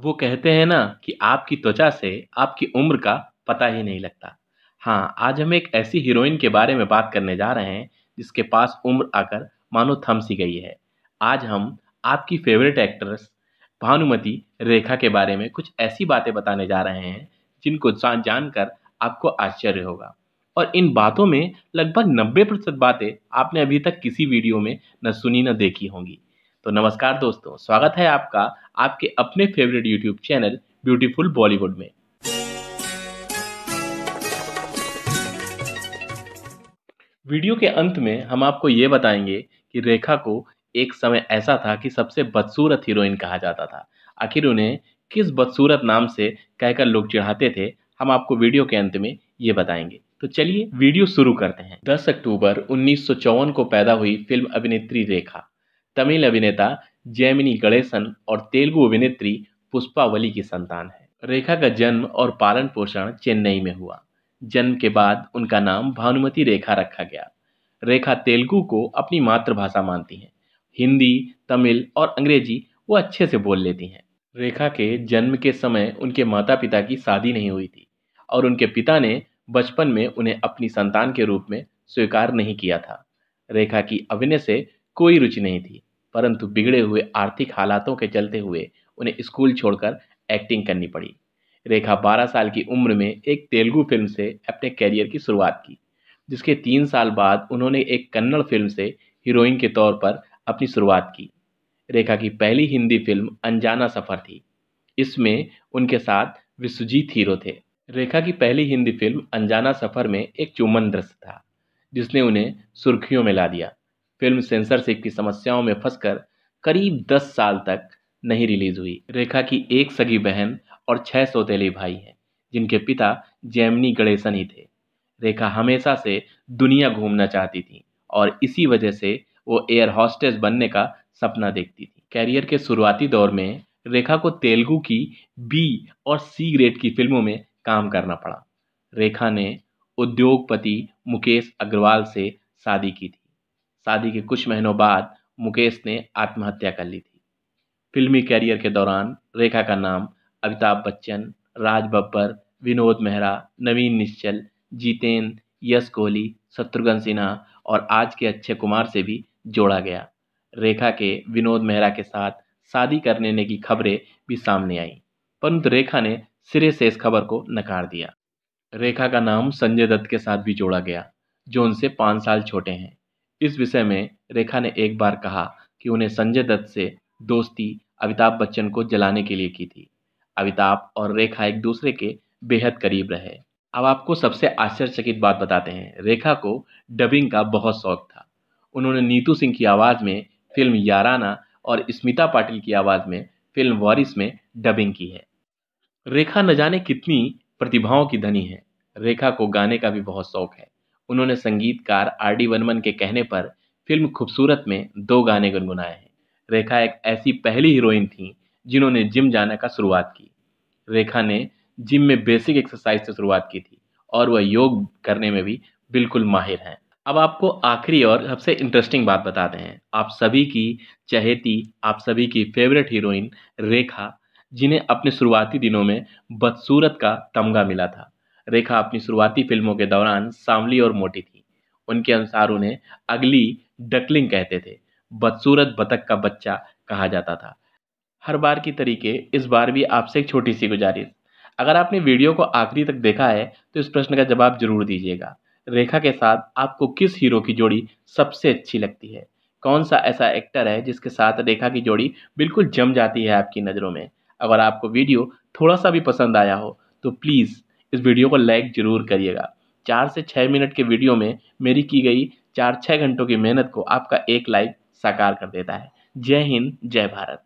वो कहते हैं ना कि आपकी त्वचा से आपकी उम्र का पता ही नहीं लगता हाँ आज हम एक ऐसी हीरोइन के बारे में बात करने जा रहे हैं जिसके पास उम्र आकर मानो थम सी गई है आज हम आपकी फेवरेट एक्ट्रेस भानुमति रेखा के बारे में कुछ ऐसी बातें बताने जा रहे हैं जिनको जान जान कर आपको आश्चर्य होगा और इन बातों में लगभग नब्बे प्रतिशत बातें आपने अभी तक किसी वीडियो में न सुनी न देखी होंगी तो नमस्कार दोस्तों स्वागत है आपका आपके अपने favourite YouTube channel beautiful Bollywood में वीडियो के अंत में हम आपको ये बताएंगे कि रेखा को एक समय ऐसा था कि सबसे बदसूरत हीरोइन कहा जाता था आखिर उन्हें किस बदसूरत नाम से कहकर लोग चिढ़ाते थे हम आपको वीडियो के अंत में ये बताएंगे तो चलिए वीडियो शुरू करते हैं 10 अक्टूबर उन्नीस को पैदा हुई फिल्म अभिनेत्री रेखा तमिल अभिनेता जैमिनी गणेशन और तेलुगु अभिनेत्री पुष्पावली की संतान है रेखा का जन्म और पालन पोषण चेन्नई में हुआ जन्म के बाद उनका नाम भानुमति रेखा रखा गया रेखा तेलुगु को अपनी मातृभाषा मानती हैं हिंदी तमिल और अंग्रेजी वो अच्छे से बोल लेती हैं रेखा के जन्म के समय उनके माता पिता की शादी नहीं हुई थी और उनके पिता ने बचपन में उन्हें अपनी संतान के रूप में स्वीकार नहीं किया था रेखा की अभिनय से कोई रुचि नहीं थी परंतु बिगड़े हुए आर्थिक हालातों के चलते हुए उन्हें स्कूल छोड़कर एक्टिंग करनी पड़ी रेखा 12 साल की उम्र में एक तेलुगु फिल्म से अपने कैरियर की शुरुआत की जिसके तीन साल बाद उन्होंने एक कन्नड़ फिल्म से हीरोइन के तौर पर अपनी शुरुआत की रेखा की पहली हिंदी फिल्म अनजाना सफ़र थी इसमें उनके साथ विश्वजीत हीरो थे रेखा की पहली हिंदी फिल्म अनजाना सफ़र में एक चुमन दृश्य था जिसने उन्हें सुर्खियों में ला दिया फिल्म सेंसरशिप की समस्याओं में फंसकर करीब दस साल तक नहीं रिलीज हुई रेखा की एक सगी बहन और छह सौतेले भाई हैं जिनके पिता जैमनी गणेशन ही थे रेखा हमेशा से दुनिया घूमना चाहती थी और इसी वजह से वो एयर हॉस्टेस बनने का सपना देखती थी कैरियर के शुरुआती दौर में रेखा को तेलुगु की बी और सी ग्रेड की फिल्मों में काम करना पड़ा रेखा ने उद्योगपति मुकेश अग्रवाल से शादी की थी शादी के कुछ महीनों बाद मुकेश ने आत्महत्या कर ली थी फिल्मी कैरियर के दौरान रेखा का नाम अमिताभ बच्चन राज बब्बर विनोद मेहरा नवीन निश्चल जीतेंद्र यश कोहली शत्रुघ्न सिन्हा और आज के अक्षय कुमार से भी जोड़ा गया रेखा के विनोद मेहरा के साथ शादी करने की खबरें भी सामने आईं परंतु रेखा ने सिरे से इस खबर को नकार दिया रेखा का नाम संजय दत्त के साथ भी जोड़ा गया जो उनसे पाँच साल छोटे हैं इस विषय में रेखा ने एक बार कहा कि उन्हें संजय दत्त से दोस्ती अमिताभ बच्चन को जलाने के लिए की थी अमिताभ और रेखा एक दूसरे के बेहद करीब रहे अब आपको सबसे आश्चर्यचकित बात बताते हैं रेखा को डबिंग का बहुत शौक था उन्होंने नीतू सिंह की आवाज़ में फिल्म याराना और स्मिता पाटिल की आवाज़ में फिल्म वारिस में डबिंग की है रेखा न जाने कितनी प्रतिभाओं की धनी है रेखा को गाने का भी बहुत शौक है उन्होंने संगीतकार आर डी वर्मन के कहने पर फिल्म खूबसूरत में दो गाने गुनगुनाए हैं रेखा एक ऐसी पहली हीरोइन थी जिन्होंने जिम जाने का शुरुआत की रेखा ने जिम में बेसिक एक्सरसाइज से शुरुआत की थी और वह योग करने में भी बिल्कुल माहिर हैं अब आपको आखिरी और सबसे इंटरेस्टिंग बात बताते हैं आप सभी की चहेती आप सभी की फेवरेट हीरोइन रेखा जिन्हें अपने शुरुआती दिनों में बदसूरत का तमगा मिला था रेखा अपनी शुरुआती फिल्मों के दौरान सांवली और मोटी थी उनके अनुसार उन्हें अगली डकलिंग कहते थे बदसूरत बतख का बच्चा कहा जाता था हर बार की तरीके इस बार भी आपसे एक छोटी सी गुजारिश अगर आपने वीडियो को आखिरी तक देखा है तो इस प्रश्न का जवाब जरूर दीजिएगा रेखा के साथ आपको किस हीरो की जोड़ी सबसे अच्छी लगती है कौन सा ऐसा एक्टर है जिसके साथ रेखा की जोड़ी बिल्कुल जम जाती है आपकी नज़रों में अगर आपको वीडियो थोड़ा सा भी पसंद आया हो तो प्लीज़ इस वीडियो को लाइक ज़रूर करिएगा चार से छः मिनट के वीडियो में मेरी की गई चार छः घंटों की मेहनत को आपका एक लाइक साकार कर देता है जय हिंद जय भारत